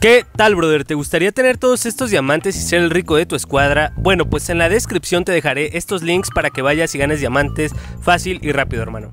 ¿Qué tal, brother? ¿Te gustaría tener todos estos diamantes y ser el rico de tu escuadra? Bueno, pues en la descripción te dejaré estos links para que vayas y ganes diamantes fácil y rápido, hermano.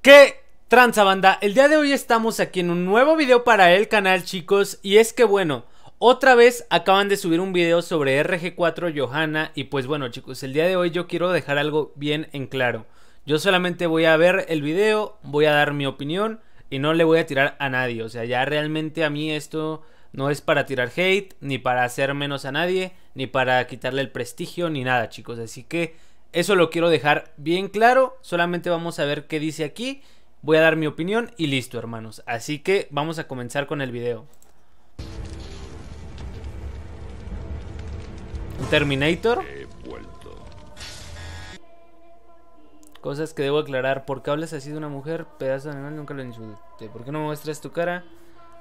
¿Qué tranza, banda? El día de hoy estamos aquí en un nuevo video para el canal, chicos, y es que bueno... Otra vez acaban de subir un video sobre RG4 Johanna y pues bueno chicos, el día de hoy yo quiero dejar algo bien en claro. Yo solamente voy a ver el video, voy a dar mi opinión y no le voy a tirar a nadie. O sea, ya realmente a mí esto no es para tirar hate, ni para hacer menos a nadie, ni para quitarle el prestigio, ni nada, chicos. Así que eso lo quiero dejar bien claro. Solamente vamos a ver qué dice aquí. Voy a dar mi opinión y listo, hermanos. Así que vamos a comenzar con el video. Terminator. Eh, Cosas que debo aclarar. ¿Por qué hablas así de una mujer? Pedazo de animal, nunca lo insulté. ¿Por qué no muestras tu cara?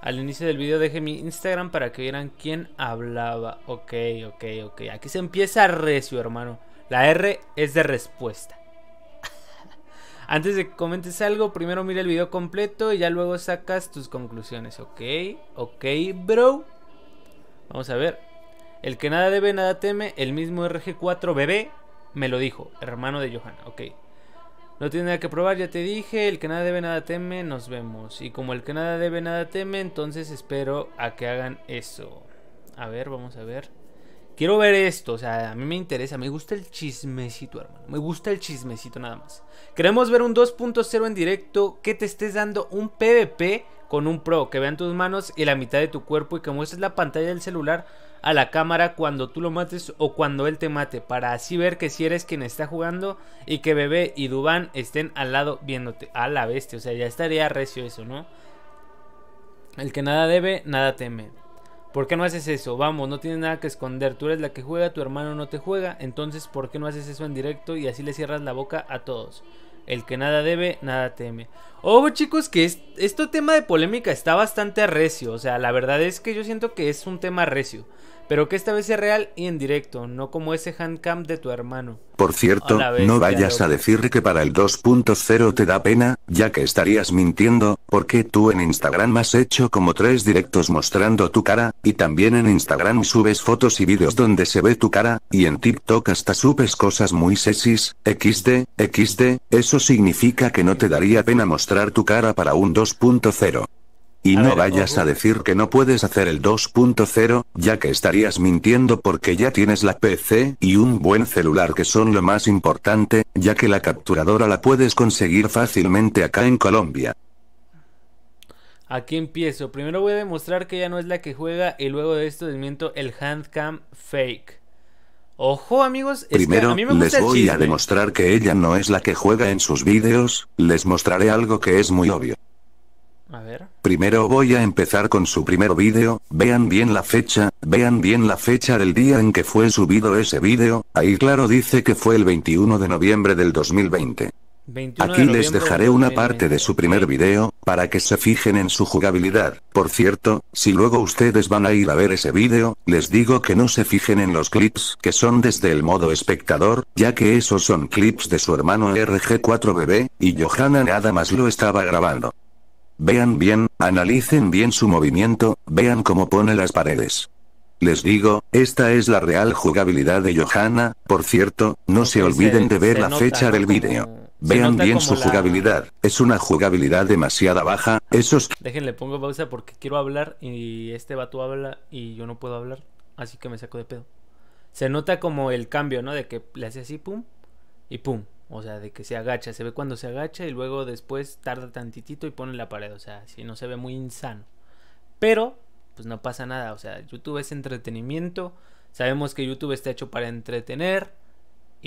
Al inicio del video dejé mi Instagram para que vieran quién hablaba. Ok, ok, ok. Aquí se empieza recio, hermano. La R es de respuesta. Antes de que comentes algo, primero mira el video completo y ya luego sacas tus conclusiones. Ok, ok, bro. Vamos a ver. El que nada debe, nada teme, el mismo RG4 bebé me lo dijo, hermano de Johanna, Ok. No tiene nada que probar, ya te dije, el que nada debe nada teme, nos vemos. Y como el que nada debe nada teme, entonces espero a que hagan eso. A ver, vamos a ver. Quiero ver esto, o sea, a mí me interesa, me gusta el chismecito, hermano. Me gusta el chismecito nada más. Queremos ver un 2.0 en directo, que te estés dando un PvP con un pro, que vean tus manos y la mitad de tu cuerpo y que muestres la pantalla del celular a la cámara cuando tú lo mates o cuando él te mate, para así ver que si eres quien está jugando y que Bebé y Dubán estén al lado viéndote. A la bestia, o sea, ya estaría recio eso, ¿no? El que nada debe, nada teme. ¿Por qué no haces eso? Vamos, no tienes nada que esconder. Tú eres la que juega, tu hermano no te juega. Entonces, ¿por qué no haces eso en directo y así le cierras la boca a todos? El que nada debe, nada teme. Oh, chicos, que es, esto tema de polémica está bastante recio. O sea, la verdad es que yo siento que es un tema recio pero que esta vez sea real y en directo, no como ese handcam de tu hermano. Por cierto, no vayas a decir que para el 2.0 te da pena, ya que estarías mintiendo, porque tú en Instagram has hecho como tres directos mostrando tu cara, y también en Instagram subes fotos y vídeos donde se ve tu cara, y en TikTok hasta subes cosas muy sexys, xd, xd, eso significa que no te daría pena mostrar tu cara para un 2.0. Y no vayas a decir que no puedes hacer el 2.0, ya que estarías mintiendo porque ya tienes la PC y un buen celular que son lo más importante, ya que la capturadora la puedes conseguir fácilmente acá en Colombia. Aquí empiezo. Primero voy a demostrar que ella no es la que juega y luego de esto desmiento el handcam fake. Ojo amigos, primero les voy a demostrar que ella no es la que juega en sus vídeos, les mostraré algo que es muy obvio. Primero voy a empezar con su primer vídeo, vean bien la fecha, vean bien la fecha del día en que fue subido ese vídeo, ahí claro dice que fue el 21 de noviembre del 2020. Aquí les dejaré una parte de su primer vídeo, para que se fijen en su jugabilidad. Por cierto, si luego ustedes van a ir a ver ese vídeo, les digo que no se fijen en los clips que son desde el modo espectador, ya que esos son clips de su hermano RG4BB, y Johanna nada más lo estaba grabando. Vean bien, analicen bien su movimiento, vean cómo pone las paredes. Les digo, esta es la real jugabilidad de Johanna, por cierto, no se olviden de ver la fecha del vídeo. Vean bien su jugabilidad. Es una jugabilidad demasiado baja. Esos. Déjenle pongo pausa porque quiero hablar y este vato habla y yo no puedo hablar. Así que me saco de pedo. Se nota como el cambio, ¿no? De que le hace así, pum, y pum. O sea, de que se agacha, se ve cuando se agacha y luego después tarda tantitito y pone la pared. O sea, si no se ve muy insano. Pero, pues no pasa nada. O sea, YouTube es entretenimiento. Sabemos que YouTube está hecho para entretener.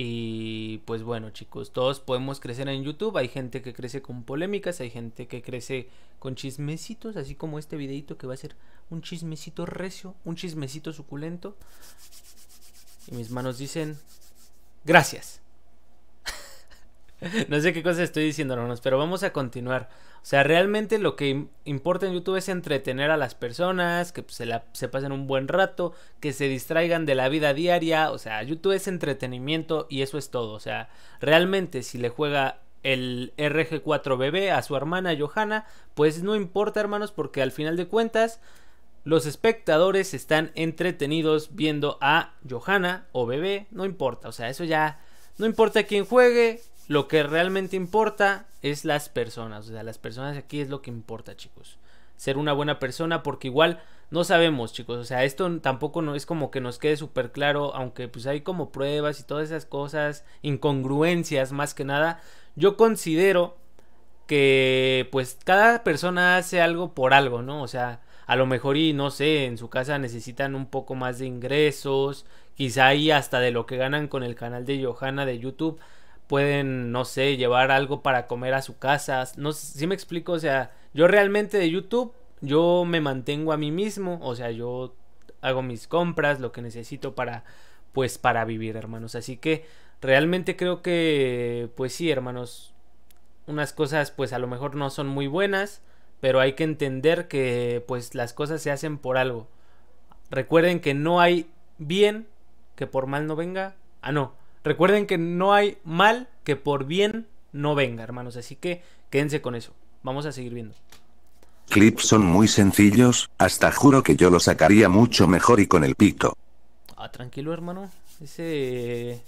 Y pues bueno, chicos, todos podemos crecer en YouTube. Hay gente que crece con polémicas, hay gente que crece con chismecitos, así como este videito que va a ser un chismecito recio, un chismecito suculento. Y mis manos dicen, gracias. no sé qué cosa estoy diciendo, hermanos, pero vamos a continuar. O sea, realmente lo que importa en YouTube es entretener a las personas, que pues, se, pasen un buen rato, que se distraigan de la vida diaria. O sea, YouTube es entretenimiento y eso es todo. O sea, realmente si le juega el rg 4 Bebé a su hermana Johanna, pues no importa, hermanos, porque al final de cuentas los espectadores están entretenidos viendo a Johanna o Bebé, no importa, o sea, eso ya no importa quién juegue, lo que realmente importa es las personas. O sea, las personas aquí es lo que importa, chicos. Ser una buena persona, porque igual no sabemos, chicos. O sea, esto tampoco no es como que nos quede súper claro, aunque pues hay como pruebas y todas esas cosas, incongruencias más que nada. Yo considero que pues cada persona hace algo por algo, ¿no? O sea, a lo mejor y no sé, en su casa necesitan un poco más de ingresos, quizá ahí hasta de lo que ganan con el canal de Johanna de YouTube pueden, no sé, llevar algo para comer a su casa. No sé, si me explico, o sea, yo realmente de YouTube, yo me mantengo a mí mismo, o sea, yo hago mis compras, lo que necesito para, pues, para vivir, hermanos. Así que realmente creo que, pues sí, hermanos, unas cosas, pues a lo mejor no son muy buenas, pero hay que entender que, pues, las cosas se hacen por algo. Recuerden que no hay bien que por mal no venga. Ah, no Recuerden que no hay mal que por bien no venga, hermanos. Así que quédense con eso. Vamos a seguir viendo. Clips son muy sencillos, hasta juro que yo lo sacaría mucho mejor y con el pito. Ah, tranquilo, hermano. Ese.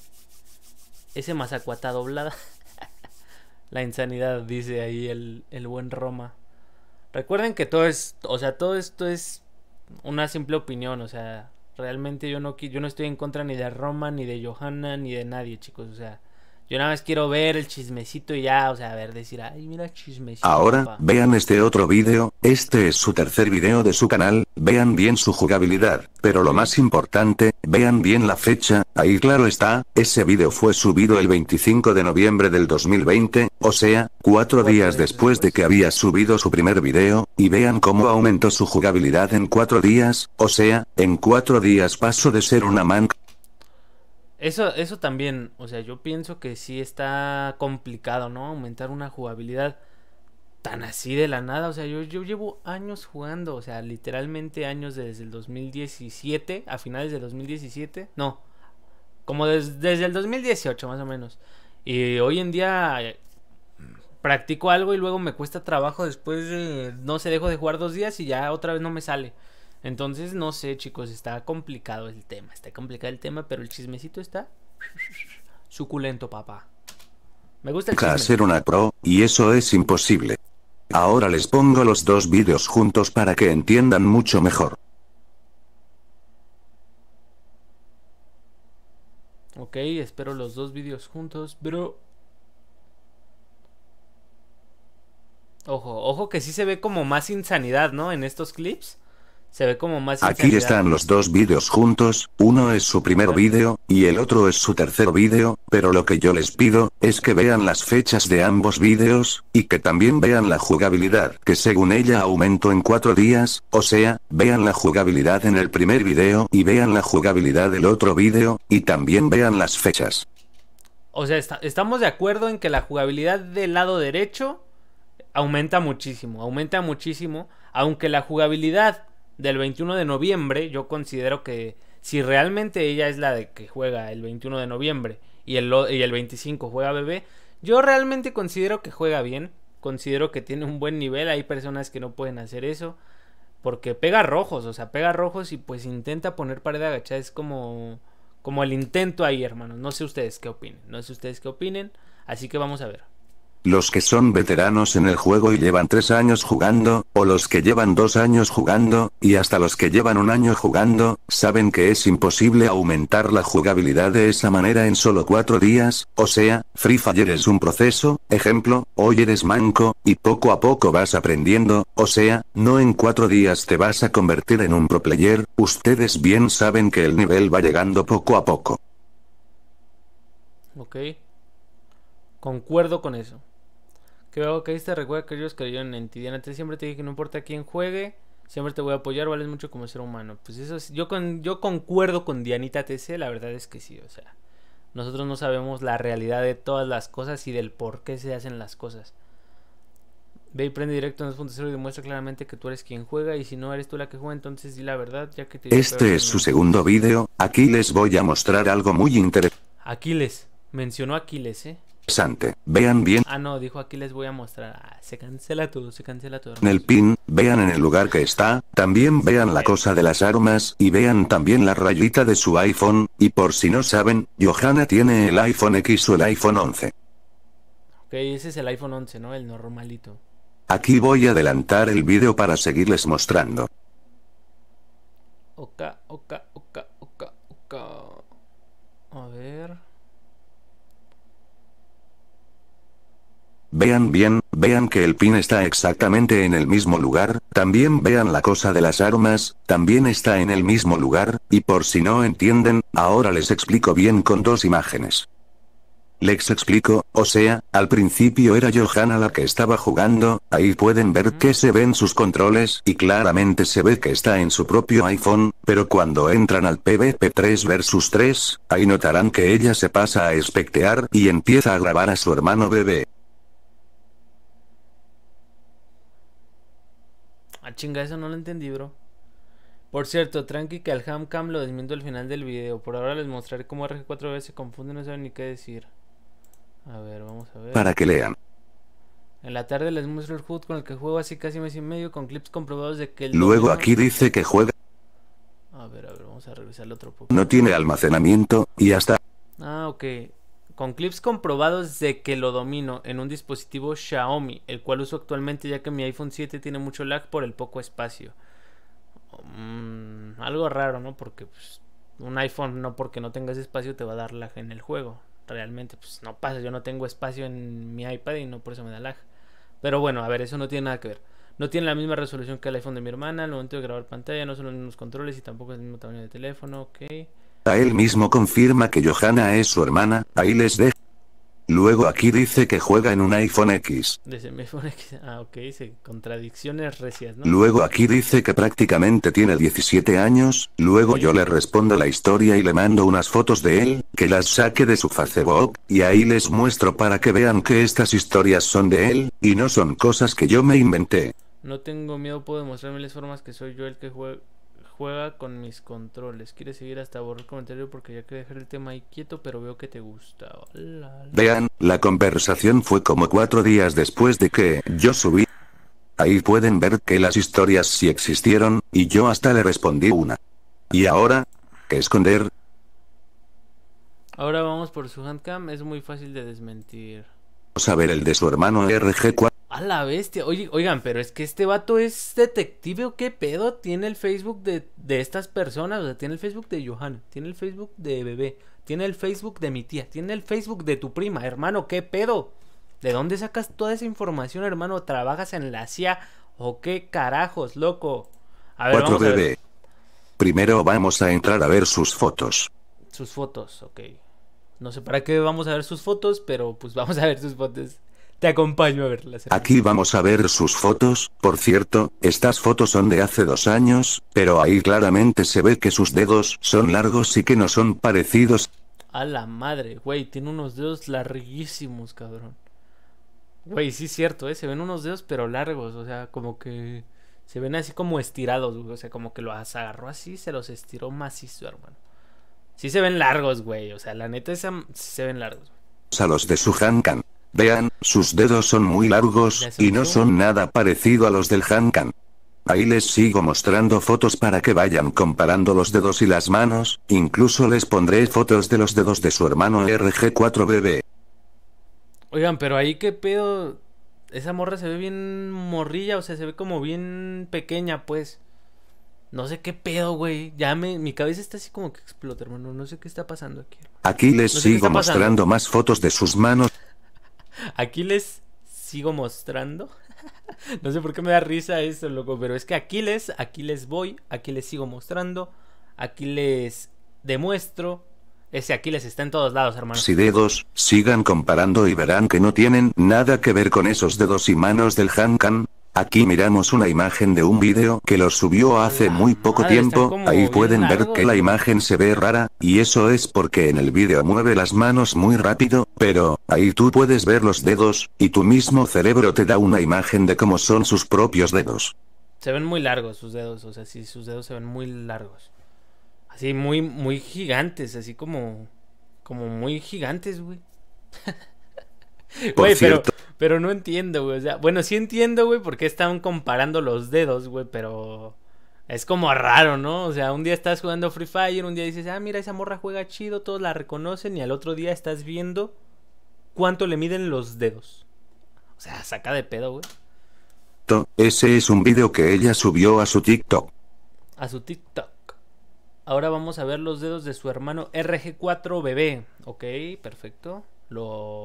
Ese mazacuata doblada. La insanidad, dice ahí el, buen Roma. Recuerden que todo es. O sea, todo esto es una simple opinión. O sea, Realmente yo no, yo no estoy en contra ni de Roma, ni de Johanna, ni de nadie, chicos. O sea, yo nada más quiero ver el chismecito y ya, o sea, a ver, decir, ay, mira chismecito. Ahora, vean este otro video. este es su tercer video de su canal, vean bien su jugabilidad, pero lo más importante, vean bien la fecha, ahí claro está, ese video fue subido el 25 de noviembre del 2020, o sea, cuatro días después de que había subido su primer video. y vean cómo aumentó su jugabilidad en cuatro días, o sea, en cuatro días paso de ser una manc. Eso, eso también, o sea, yo pienso que sí está complicado, ¿no? Aumentar una jugabilidad tan así de la nada. O sea, yo, llevo años jugando, o sea, literalmente años desde el 2017, a finales del 2017, no, como desde el 2018 más o menos. Y hoy en día eh, practico algo y luego me cuesta trabajo después de, no se sé, dejo de jugar dos días y ya otra vez no me sale. Entonces, no sé, chicos, está complicado el tema. Está complicado el tema, pero el chismecito está suculento, papá. Me gusta el chisme. Hacer una pro, y eso es imposible. Ahora les pongo los dos vídeos juntos para que entiendan mucho mejor. Ok, espero los dos vídeos juntos, bro. Ojo, ojo que sí se ve como más insanidad, ¿no? En estos clips. Se ve como más. Aquí están los dos vídeos juntos, uno es su primer vídeo, y el otro es su tercer vídeo, pero lo que yo les pido, es que vean las fechas de ambos vídeos, y que también vean la jugabilidad, que según ella aumentó en cuatro días, o sea, vean la jugabilidad en el primer vídeo y vean la jugabilidad del otro vídeo, y también vean las fechas. O sea, estamos de acuerdo en que la jugabilidad del lado derecho aumenta muchísimo, aumenta muchísimo, aunque la jugabilidad del 21 de noviembre, yo considero que si realmente ella es la de que juega el 21 de noviembre y el, y el 25 juega bebé, yo realmente considero que juega bien, considero que tiene un buen nivel, hay personas que no pueden hacer eso, porque pega rojos, o sea, pega rojos y pues intenta poner pared agachada, es como, como el intento ahí, hermanos, no sé ustedes qué opinen, no sé ustedes qué opinen, así que vamos a ver. Los que son veteranos en el juego y llevan tres años jugando, o los que llevan dos años jugando, y hasta los que llevan un año jugando, saben que es imposible aumentar la jugabilidad de esa manera en solo cuatro días, o sea, Free Fire es un proceso, ejemplo, hoy eres manco, y poco a poco vas aprendiendo, o sea, no en cuatro días te vas a convertir en un pro player, ustedes bien saben que el nivel va llegando poco a poco. Ok. Concuerdo con eso. Creo que hice recuerda que ellos creyeron en ti. Diana, siempre te dije que no importa quién juegue, siempre te voy a apoyar, vales mucho como ser humano. Pues eso es, yo, con, yo concuerdo con Dianita TC, la verdad es que sí, o sea, nosotros no sabemos la realidad de todas las cosas y del por qué se hacen las cosas. Ve y prende directo en 2.0 y demuestra claramente que tú eres quien juega y si no eres tú la que juega, entonces di la verdad, ya que te... Este es su segundo video, aquí les voy a mostrar algo muy interesante. Aquiles, mencionó Aquiles, ¿eh? Vean bien. Ah, no, dijo aquí les voy a mostrar. Ah, se cancela todo, se cancela todo. En el pin, vean en el lugar que está, también vean la cosa de las armas y vean también la rayita de su iPhone, y por si no saben, Johanna tiene el iPhone X o el iPhone 11. Ok, ese es el iPhone 11, ¿no? El normalito. Aquí voy a adelantar el vídeo para seguirles mostrando. Oka, oka, oka, oka, oka. A ver. Vean bien, vean que el pin está exactamente en el mismo lugar, también vean la cosa de las armas, también está en el mismo lugar, y por si no entienden, ahora les explico bien con dos imágenes. Les explico, o sea, al principio era Johanna la que estaba jugando, ahí pueden ver que se ven sus controles y claramente se ve que está en su propio iPhone, pero cuando entran al PvP 3 vs 3, ahí notarán que ella se pasa a espectear y empieza a grabar a su hermano bebé. Ah, chinga, eso no lo entendí, bro. Por cierto, tranqui que al HamCam lo desmiento al final del video. Por ahora les mostraré cómo RG4B se confunde no saben ni qué decir. A ver, vamos a ver. Para que lean. En la tarde les muestro el HUD con el que juego así casi mes y medio con clips comprobados de que el... Luego aquí dice que juega... A ver, a ver, vamos a revisarlo otro poco. No tiene almacenamiento y hasta... Ah, ok con clips comprobados de que lo domino en un dispositivo Xiaomi, el cual uso actualmente ya que mi iPhone 7 tiene mucho lag por el poco espacio. Mm, algo raro, ¿no? Porque pues, un iPhone no porque no tengas espacio te va a dar lag en el juego. Realmente, pues no pasa, yo no tengo espacio en mi iPad y no por eso me da lag. Pero bueno, a ver, eso no tiene nada que ver. No tiene la misma resolución que el iPhone de mi hermana, No momento de grabar pantalla no son los mismos controles y tampoco es el mismo tamaño de teléfono, ok él mismo confirma que Johanna es su hermana, ahí les dejo Luego aquí dice que juega en un iPhone X. Ah, ok, contradicciones recias, Luego aquí dice que prácticamente tiene 17 años, luego yo le respondo la historia y le mando unas fotos de él, que las saque de su Facebook, y ahí les muestro para que vean que estas historias son de él, y no son cosas que yo me inventé. No tengo miedo, puedo demostrarme las formas que soy yo el que juega juega con mis controles. Quiere seguir hasta borrar el comentario porque ya quería dejar el tema ahí quieto, pero veo que te gusta. Vean, la conversación fue como cuatro días después de que yo subí. Ahí pueden ver que las historias sí existieron, y yo hasta le respondí una. ¿Y ahora? ¿Qué esconder? Ahora vamos por su handcam, es muy fácil de desmentir. Saber el de su hermano RG4. A la bestia. oigan, pero es que este vato es detective o qué pedo. Tiene el Facebook de, estas personas. O sea, tiene el Facebook de Johan, Tiene el Facebook de bebé. Tiene el Facebook de mi tía. Tiene el Facebook de tu prima. Hermano, qué pedo. ¿De dónde sacas toda esa información, hermano? ¿Trabajas en la CIA o qué carajos, loco? A ver, a ver. Primero vamos a entrar a ver sus fotos. Sus fotos, ok. No sé para qué vamos a ver sus fotos, pero pues vamos a ver sus fotos. Te acompaño a verla. Aquí vamos a ver sus fotos, por cierto, estas fotos son de hace dos años, pero ahí claramente se ve que sus dedos son largos y que no son parecidos. A la madre, güey, tiene unos dedos larguísimos, cabrón. Güey, sí es cierto, ¿eh? se ven unos dedos pero largos, o sea, como que se ven así como estirados, güey, o sea, como que los agarró así, se los estiró macizo, hermano. Sí se ven largos, güey, o sea, la neta es se ven largos. A los de su Vean, sus dedos son muy largos, y no son nada parecido a los del Hankan. Ahí les sigo mostrando fotos para que vayan comparando los dedos y las manos, incluso les pondré fotos de los dedos de su hermano RG4BB. Oigan, pero ahí qué pedo... Esa morra se ve bien morrilla, o sea, se ve como bien pequeña, pues. No sé qué pedo, güey. Ya mi cabeza está así como que explota, hermano. No sé qué está pasando aquí. Aquí les sigo mostrando más fotos de sus manos. Aquí les sigo mostrando. No sé por qué me da risa esto, loco, pero es que Aquiles, les, aquí les voy, aquí les sigo mostrando, aquí les demuestro. Ese Aquiles está en todos lados, hermanos. Si dedos, sigan comparando y verán que no tienen nada que ver con esos dedos y manos del Han Kan. Aquí miramos una imagen de un vídeo que lo subió hace muy poco tiempo, ahí pueden ver que la imagen se ve rara, y eso es porque en el vídeo mueve las manos muy rápido, pero, ahí tú puedes ver los dedos, y tu mismo cerebro te da una imagen de cómo son sus propios dedos. Se ven muy largos sus dedos, o sea, sí, sus dedos se ven muy largos. Así, muy, muy gigantes, así como, como muy gigantes, güey. Güey, pero, pero no entiendo, güey. bueno, sí entiendo, güey, porque están comparando los dedos, güey, pero es como raro, ¿no? O sea, un día estás jugando Free Fire, un día dices, ah, mira, esa morra juega chido, todos la reconocen, y al otro día estás viendo cuánto le miden los dedos. O sea, saca de pedo, güey. Ese es un video que ella subió a su TikTok. A su TikTok. Ahora vamos a ver los dedos de su hermano RG4 bebé. Ok, perfecto.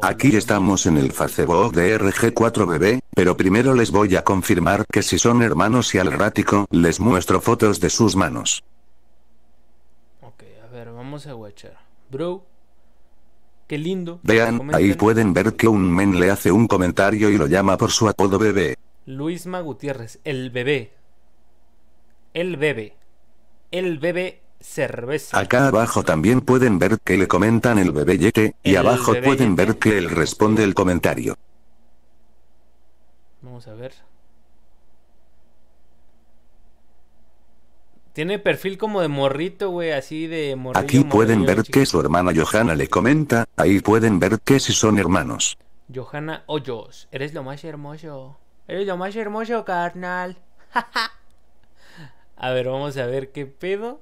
Aquí estamos en el Facebook de RG4BB, pero primero les voy a confirmar que si son hermanos y al rático les muestro fotos de sus manos. Ok, a ver, vamos a watcher, Bro, qué lindo. Vean, ahí pueden ver que un men le hace un comentario y lo llama por su apodo bebé. Luisma Gutiérrez, el bebé. El bebé. El bebé cerveza. Acá abajo también pueden ver que le comentan el bebé yete y abajo pueden ver que él responde el comentario. Vamos a ver. Tiene perfil como de morrito, güey, así de morrillo. Aquí pueden ver que su hermana Johanna le comenta, ahí pueden ver que si son hermanos. Johanna Hoyos, eres lo más hermoso. Eres lo más hermoso, carnal. a ver, vamos a ver qué pedo.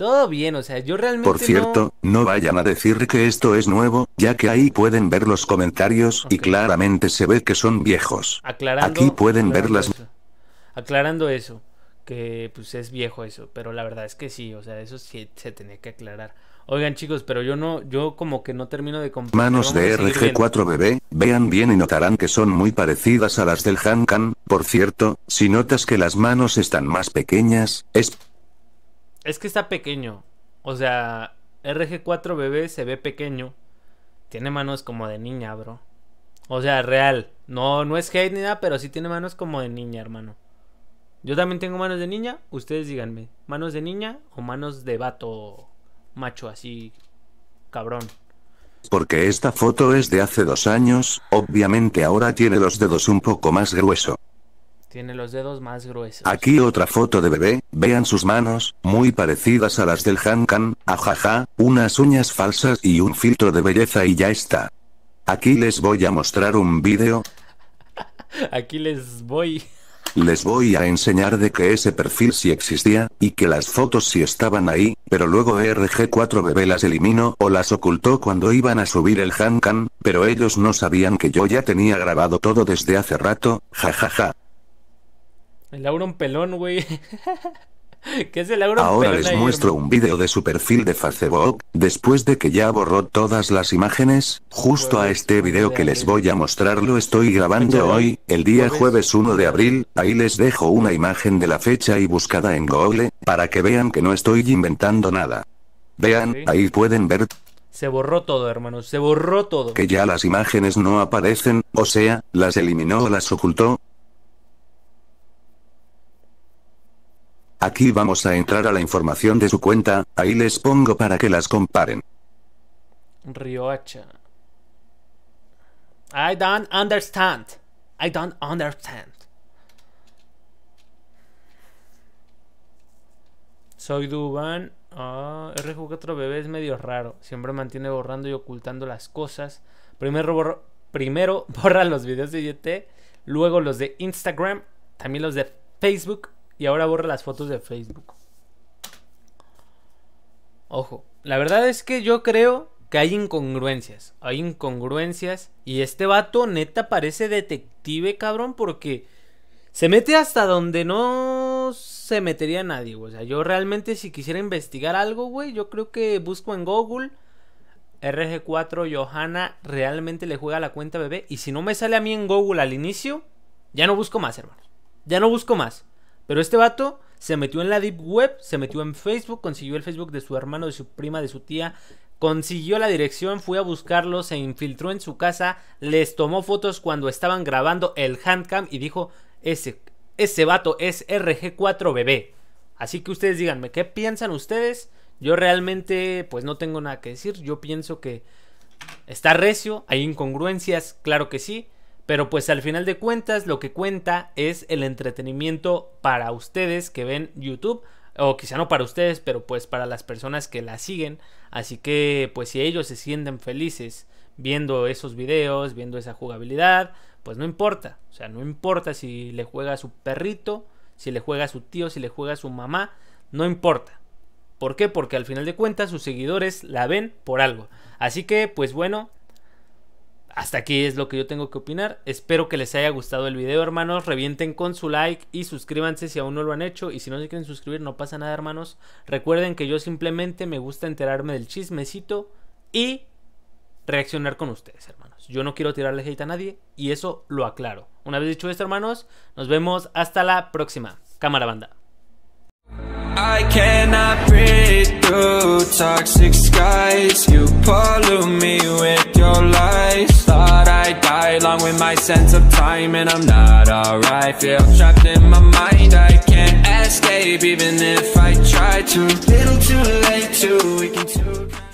Todo bien, o sea, yo realmente. Por cierto, no... vayan a decir que esto es nuevo, ya que ahí pueden ver los comentarios y claramente se ve que son viejos. Aclarando, Aquí pueden ver las. Aclarando eso, que pues es viejo eso, pero la verdad es que sí, o sea, eso sí se tenía que aclarar. Oigan chicos, pero yo no, yo como que no termino de comprender. Manos de RG4 bb vean bien y notarán que son muy parecidas a las del Hankan. Por cierto, si notas que las manos están más pequeñas, es es que está pequeño. O sea, RG4 bebé se ve pequeño. Tiene manos como de niña, bro. O sea, real. No, no es hate ni nada, pero sí tiene manos como de niña, hermano. Yo también tengo manos de niña. Ustedes díganme, ¿manos de niña o manos de vato macho así cabrón? Porque esta foto es de hace dos años, obviamente ahora tiene los dedos un poco más grueso. Tiene los dedos más gruesos. Aquí otra foto de bebé, vean sus manos, muy parecidas a las del Hankan, ajaja, unas uñas falsas y un filtro de belleza y ya está. Aquí les voy a mostrar un vídeo. Aquí les voy. Les voy a enseñar de que ese perfil sí existía, y que las fotos sí estaban ahí, pero luego RG4 Bebé las eliminó o las ocultó cuando iban a subir el Hankan, pero ellos no sabían que yo ya tenía grabado todo desde hace rato, jajaja. El Auron pelón, güey. ¿Qué es el Ahora pelón les muestro un video de su perfil de Facebook, después de que ya borró todas las imágenes, justo a este video que les voy a mostrar lo estoy grabando hoy, el día jueves 1 de abril, ahí les dejo una imagen de la fecha y buscada en Google, para que vean que no estoy inventando nada. Vean, ahí pueden ver se borró todo, hermanos, se borró todo. Que ya las imágenes no aparecen, o sea, las eliminó o las ocultó, Aquí vamos a entrar a la información de su cuenta, ahí les pongo para que las comparen. Riocha. I don't understand. I don't understand. Soy Duban. Ah, RJ4 bebé es medio raro. Siempre mantiene borrando y ocultando las cosas. Primero, primero borra los videos de YT, e luego los de Instagram, también los de Facebook y ahora borra las fotos de Facebook. Ojo, la verdad es que yo creo que hay incongruencias. Hay incongruencias. Y este vato neta parece detective, cabrón, porque se mete hasta donde no se metería nadie, O sea, yo realmente si quisiera investigar algo, güey, yo creo que busco en Google. RG4 Johanna realmente le juega la cuenta bebé. Y si no me sale a mí en Google al inicio, ya no busco más, hermano. Ya no busco más. Pero este vato se metió en la Deep Web, se metió en Facebook, consiguió el Facebook de su hermano, de su prima, de su tía, consiguió la dirección, fue a buscarlo, se infiltró en su casa, les tomó fotos cuando estaban grabando el handcam y dijo, ese, ese vato es RG4BB. Así que ustedes díganme, ¿qué piensan ustedes? Yo realmente pues no tengo nada que decir, yo pienso que está recio, hay incongruencias, claro que sí. Pero pues al final de cuentas lo que cuenta es el entretenimiento para ustedes que ven YouTube. O quizá no para ustedes, pero pues para las personas que la siguen. Así que pues si ellos se sienten felices viendo esos videos, viendo esa jugabilidad, pues no importa. O sea, no importa si le juega a su perrito, si le juega a su tío, si le juega a su mamá, no importa. ¿Por qué? Porque al final de cuentas sus seguidores la ven por algo. Así que pues bueno, hasta aquí es lo que yo tengo que opinar. Espero que les haya gustado el video, hermanos. Revienten con su like y suscríbanse si aún no lo han hecho. Y si no se quieren suscribir, no pasa nada, hermanos. Recuerden que yo simplemente me gusta enterarme del chismecito y reaccionar con ustedes, hermanos. Yo no quiero tirarle hate a nadie y eso lo aclaro. Una vez dicho esto, hermanos, nos vemos hasta la próxima. Cámara banda. I cannot breathe through toxic skies You pollute me with your lies Thought I'd die along with my sense of time And I'm not alright Feel trapped in my mind I can't escape even if I try to Little too late, to. weak too